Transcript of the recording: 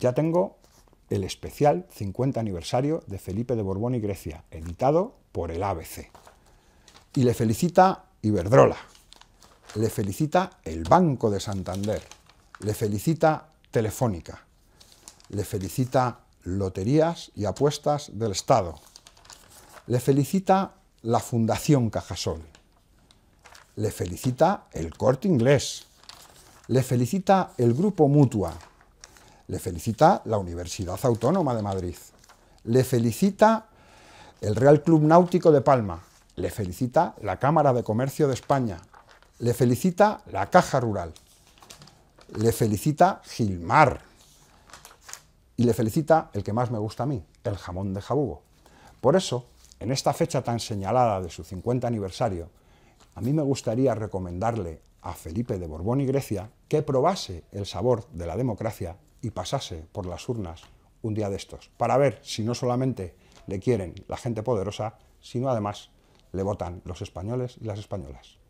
Ya tengo el especial 50 aniversario de Felipe de Borbón y Grecia, editado por el ABC. Y le felicita Iberdrola, le felicita el Banco de Santander, le felicita Telefónica, le felicita Loterías y Apuestas del Estado, le felicita la Fundación Cajasol, le felicita el Corte Inglés, le felicita el Grupo Mutua, le felicita la Universidad Autónoma de Madrid, le felicita el Real Club Náutico de Palma, le felicita la Cámara de Comercio de España, le felicita la Caja Rural, le felicita Gilmar y le felicita el que más me gusta a mí, el jamón de jabugo. Por eso, en esta fecha tan señalada de su 50 aniversario, a mí me gustaría recomendarle a Felipe de Borbón y Grecia que probase el sabor de la democracia y pasase por las urnas un día de estos, para ver si no solamente le quieren la gente poderosa, sino además le votan los españoles y las españolas.